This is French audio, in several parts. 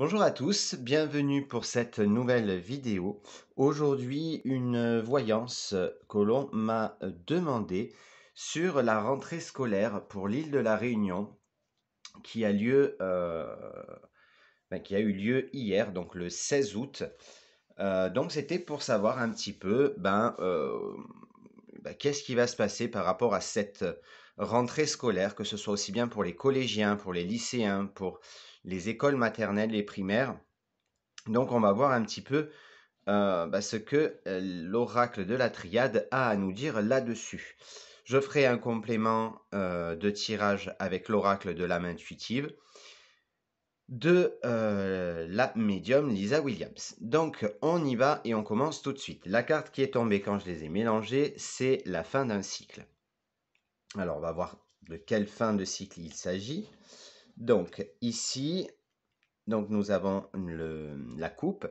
Bonjour à tous, bienvenue pour cette nouvelle vidéo. Aujourd'hui, une voyance que l'on m'a demandé sur la rentrée scolaire pour l'île de la Réunion qui a lieu euh, ben, qui a eu lieu hier, donc le 16 août. Euh, donc c'était pour savoir un petit peu ben, euh, ben, qu'est-ce qui va se passer par rapport à cette rentrée scolaire, que ce soit aussi bien pour les collégiens, pour les lycéens, pour les écoles maternelles et primaires. Donc on va voir un petit peu euh, bah, ce que euh, l'oracle de la triade a à nous dire là-dessus. Je ferai un complément euh, de tirage avec l'oracle de main intuitive de la médium Lisa Williams. Donc on y va et on commence tout de suite. La carte qui est tombée quand je les ai mélangées, c'est la fin d'un cycle. Alors on va voir de quelle fin de cycle il s'agit. Donc ici, donc nous avons la coupe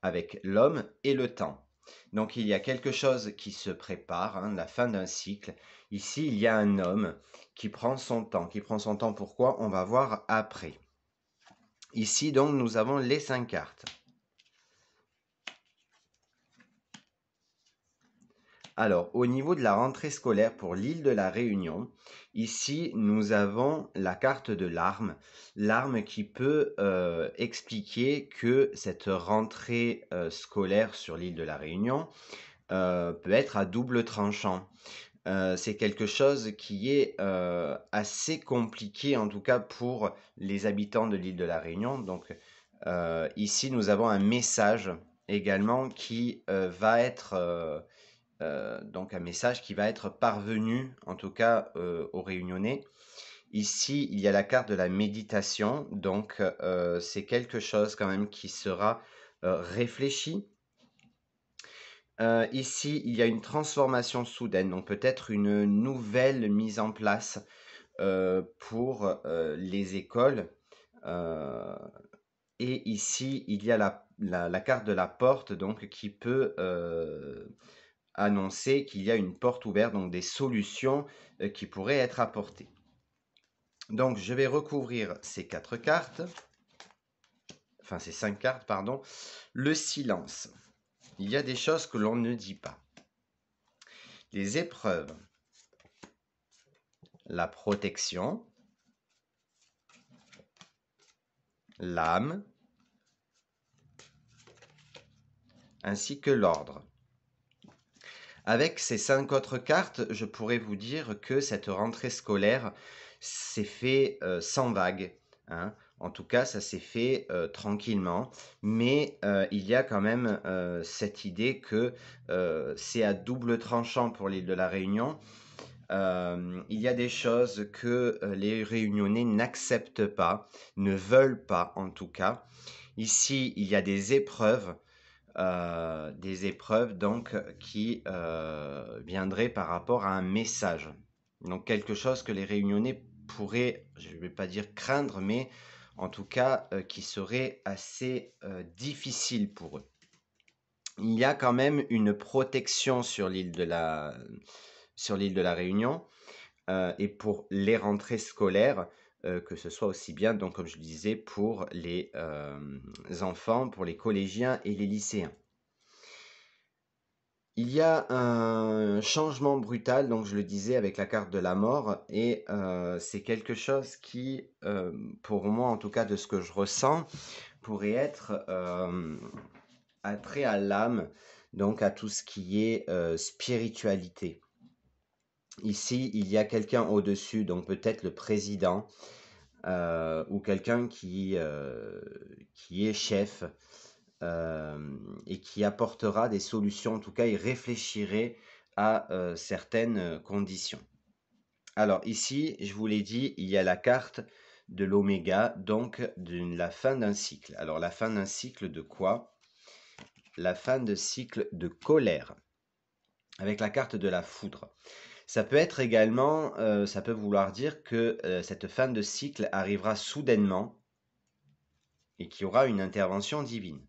avec l'homme et le temps. Donc il y a quelque chose qui se prépare, hein, la fin d'un cycle. Ici, il y a un homme qui prend son temps. Qui prend son temps pourquoi On va voir après. Ici, donc, nous avons les cinq cartes. Alors, au niveau de la rentrée scolaire pour l'île de la Réunion, ici, nous avons la carte de l'arme, l'arme qui peut euh, expliquer que cette rentrée euh, scolaire sur l'île de la Réunion euh, peut être à double tranchant. c'est quelque chose qui est assez compliqué, en tout cas pour les habitants de l'île de la Réunion. Donc ici, nous avons un message également qui va être euh, donc un message qui va être parvenu, en tout cas euh, aux réunionnais. Ici, il y a la carte de la méditation, donc euh, c'est quelque chose quand même qui sera réfléchi. ici, il y a une transformation soudaine, donc peut-être une nouvelle mise en place pour les écoles. et ici, il y a la, la, carte de la porte, donc qui peut annoncer qu'il y a une porte ouverte, donc des solutions euh, qui pourraient être apportées. Donc je vais recouvrir ces quatre cartes, enfin ces cinq cartes, pardon. Le silence. Il y a des choses que l'on ne dit pas. Les épreuves. La protection. L'âme. Ainsi que l'ordre. Avec ces cinq autres cartes, je pourrais vous dire que cette rentrée scolaire s'est faite euh, sans vague. Hein. En tout cas, ça s'est fait euh, tranquillement, mais euh, il y a quand même cette idée que c'est à double tranchant pour l'île de la Réunion. il y a des choses que les réunionnais n'acceptent pas, ne veulent pas en tout cas. Ici, il y a des épreuves euh, des épreuves donc euh, qui euh, viendraient par rapport à un message. Donc quelque chose que les Réunionnais pourraient, je ne vais pas dire craindre, mais en tout cas qui serait assez difficile pour eux. Il y a quand même une protection sur sur l'île de la Réunion et pour les rentrées scolaires, euh, que ce soit aussi bien, donc comme je le disais, pour les euh, enfants, pour les collégiens et les lycéens. Il y a un changement brutal, donc je le disais, avec la carte de la mort, et euh, c'est quelque chose qui, pour moi en tout cas de ce que je ressens, pourrait être trait à l'âme, donc à tout ce qui est spiritualité. Ici, il y a quelqu'un au-dessus, donc peut-être le président euh, ou quelqu'un qui, euh, est chef euh, et qui apportera des solutions. En tout cas, il réfléchirait à certaines conditions. Alors ici, je vous l'ai dit, il y a la carte de l'oméga, donc la fin d'un cycle. Alors la fin d'un cycle de quoi La fin de cycle de colère, avec la carte de la foudre. Ça peut être également, euh, ça peut vouloir dire que euh, cette fin de cycle arrivera soudainement et qu'il y aura une intervention divine.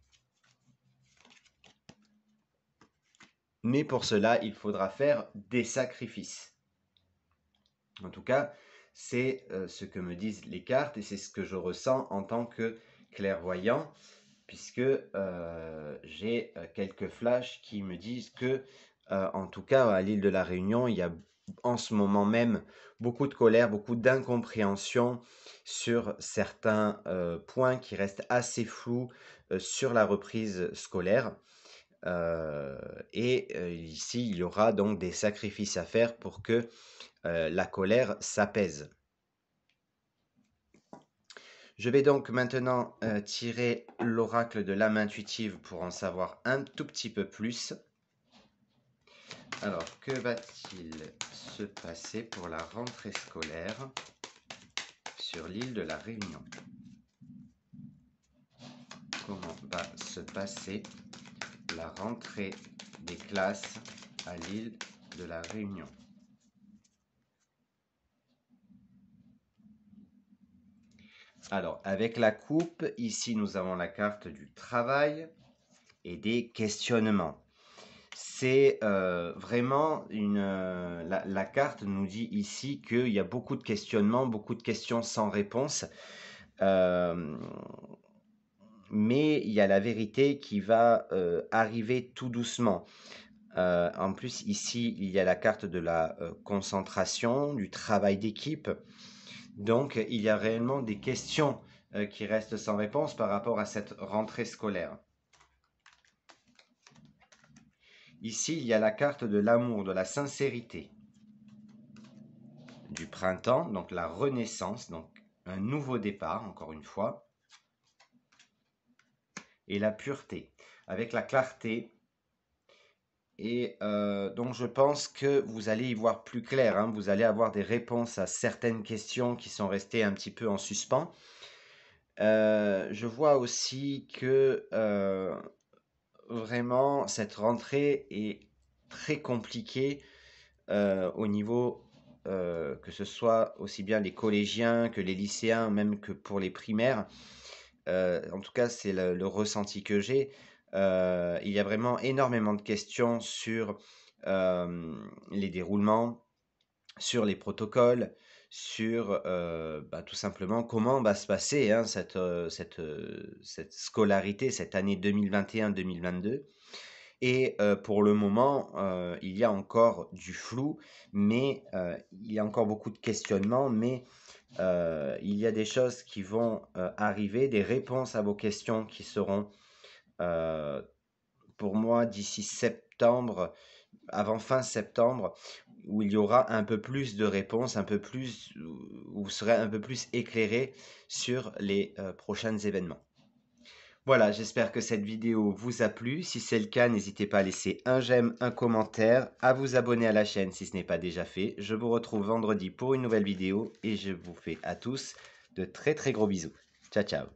Mais pour cela, il faudra faire des sacrifices. En tout cas, c'est euh, ce que me disent les cartes et c'est ce que je ressens en tant que clairvoyant, puisque j'ai quelques flashs qui me disent que en tout cas, à l'île de la Réunion, il y a en ce moment même beaucoup de colère, beaucoup d'incompréhension sur certains euh, points qui restent assez flous euh, sur la reprise scolaire. Euh, et ici, il y aura donc des sacrifices à faire pour que la colère s'apaise. Je vais donc maintenant tirer l'oracle de l'âme intuitive pour en savoir un tout petit peu plus. Alors, que va-t-il se passer pour la rentrée scolaire sur l'île de la Réunion Comment va se passer la rentrée des classes à l'île de la Réunion Alors, avec la coupe, ici nous avons la carte du travail et des questionnements c'est euh, vraiment euh, la, carte nous dit ici qu'il y a beaucoup de questionnements, beaucoup de questions sans réponse. Euh, mais il y a la vérité qui va arriver tout doucement. en plus, ici, il y a la carte de la concentration, du travail d'équipe. Donc, il y a réellement des questions qui restent sans réponse par rapport à cette rentrée scolaire. Ici, il y a la carte de l'amour, de la sincérité, du printemps, donc la renaissance, donc un nouveau départ, encore une fois, et la pureté, avec la clarté. Et euh, donc je pense que vous allez y voir plus clair, hein. vous allez avoir des réponses à certaines questions qui sont restées un petit peu en suspens. Euh, je vois aussi que euh, vraiment, cette rentrée est très compliquée euh, au niveau, euh, que ce soit aussi bien les collégiens que les lycéens, même que pour les primaires. Euh, en tout cas, c'est le, ressenti que j'ai. il y a vraiment énormément de questions sur les déroulements, sur les protocoles, sur euh, bah, tout simplement comment va se passer hein, cette, euh, cette, euh, cette, scolarité, cette année 2021-2022. Et pour le moment, il y a encore du flou, mais il y a encore beaucoup de questionnements, mais il y a des choses qui vont arriver, des réponses à vos questions qui seront, pour moi, d'ici septembre, avant fin septembre, où il y aura un peu plus de réponses, un peu plus, où vous serez un peu plus éclairé sur les euh, prochains événements. Voilà, j'espère que cette vidéo vous a plu. Si c'est le cas, n'hésitez pas à laisser un j'aime, un commentaire, à vous abonner à la chaîne si ce n'est pas déjà fait. Je vous retrouve vendredi pour une nouvelle vidéo et je vous fais à tous de très très gros bisous. Ciao ciao